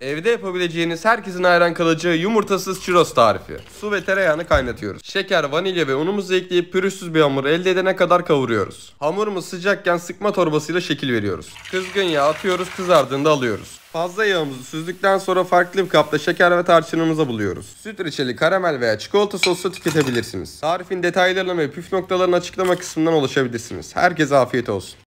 Evde yapabileceğiniz herkesin hayran kalacağı yumurtasız churros tarifi. Su ve tereyağını kaynatıyoruz. Şeker, vanilya ve unumuzu ekleyip pürüzsüz bir hamur elde edene kadar kavuruyoruz. Hamurumuz sıcakken sıkma torbasıyla şekil veriyoruz. Kızgın yağ atıyoruz kızardığında alıyoruz. Fazla yağımızı süzdükten sonra farklı bir kapta şeker ve tarçınımıza buluyoruz. Süt reçeli, karamel veya çikolata sosu tüketebilirsiniz. Tarifin detaylarını ve püf noktalarını açıklama kısmından ulaşabilirsiniz. Herkese afiyet olsun.